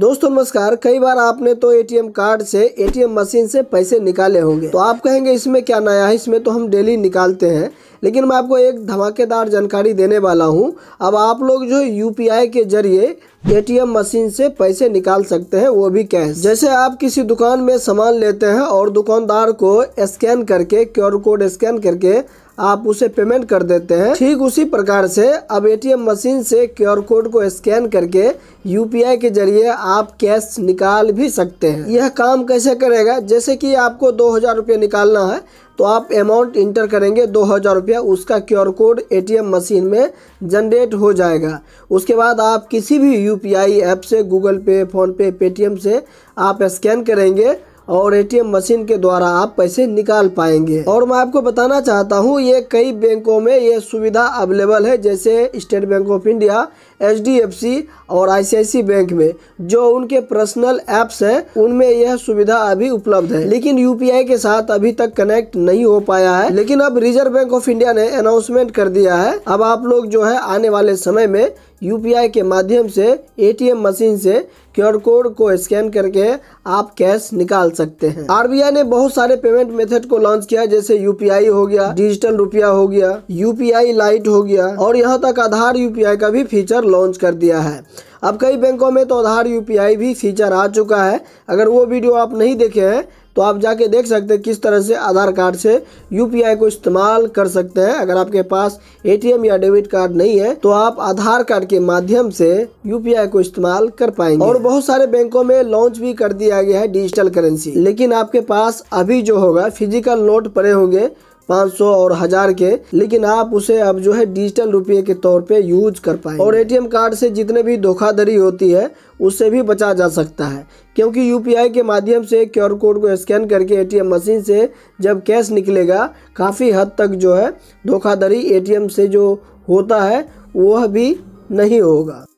दोस्तों नमस्कार कई बार आपने तो एटीएम कार्ड से एटीएम मशीन से पैसे निकाले होंगे तो आप कहेंगे इसमें क्या नया है इसमें तो हम डेली निकालते हैं लेकिन मैं आपको एक धमाकेदार जानकारी देने वाला हूँ अब आप लोग जो यू के जरिए एटीएम मशीन से पैसे निकाल सकते हैं वो भी कैश जैसे आप किसी दुकान में सामान लेते हैं और दुकानदार को स्कैन करके क्यूआर कोड स्कैन करके आप उसे पेमेंट कर देते हैं ठीक उसी प्रकार से अब एटीएम मशीन से क्यूआर कोड को स्कैन करके यूपीआई के जरिए आप कैश निकाल भी सकते हैं यह काम कैसे करेगा जैसे कि आपको दो हज़ार रुपये निकालना है तो आप अमाउंट इंटर करेंगे दो हज़ार रुपया उसका क्यू कोड एटीएम मशीन में जनरेट हो जाएगा उसके बाद आप किसी भी यूपीआई ऐप से गूगल पे फ़ोनपे पेटीएम से आप स्कैन करेंगे और एटीएम मशीन के द्वारा आप पैसे निकाल पाएंगे और मैं आपको बताना चाहता हूँ ये कई बैंकों में ये सुविधा अवेलेबल है जैसे State Bank of India H और आई बैंक में जो उनके पर्सनल ऐप्स हैं उनमें यह सुविधा अभी उपलब्ध है लेकिन यूपीआई के साथ अभी तक कनेक्ट नहीं हो पाया है लेकिन अब रिजर्व बैंक ऑफ इंडिया ने अनाउंसमेंट कर दिया है अब आप लोग जो है आने वाले समय में यू के माध्यम से ए मशीन से क्यूआर कोड को स्कैन करके आप कैश निकाल सकते हैं आरबीआई ने बहुत सारे पेमेंट मेथड को लॉन्च किया जैसे यूपीआई हो गया डिजिटल रुपया हो गया यूपीआई लाइट हो गया और यहाँ तक आधार यूपीआई का भी फीचर लॉन्च कर दिया है अब कई बैंकों में तो आधार यूपीआई भी फीचर आ चुका है अगर वो वीडियो आप नहीं देखे हैं तो आप जाके देख सकते हैं किस तरह से आधार कार्ड से यूपीआई को इस्तेमाल कर सकते हैं अगर आपके पास एटीएम या डेबिट कार्ड नहीं है तो आप आधार कार्ड के माध्यम से यूपीआई को इस्तेमाल कर पाएंगे और बहुत सारे बैंकों में लॉन्च भी कर दिया गया है डिजिटल करेंसी लेकिन आपके पास अभी जो होगा फिजिकल नोट पड़े होंगे पाँच सौ और हजार के लेकिन आप उसे अब जो है डिजिटल रुपये के तौर पे यूज कर पाए और एटीएम कार्ड से जितने भी धोखाधड़ी होती है उससे भी बचा जा सकता है क्योंकि यूपीआई के माध्यम से क्यूआर कोड को स्कैन करके एटीएम मशीन से जब कैश निकलेगा काफ़ी हद तक जो है धोखाधड़ी एटीएम से जो होता है वह भी नहीं होगा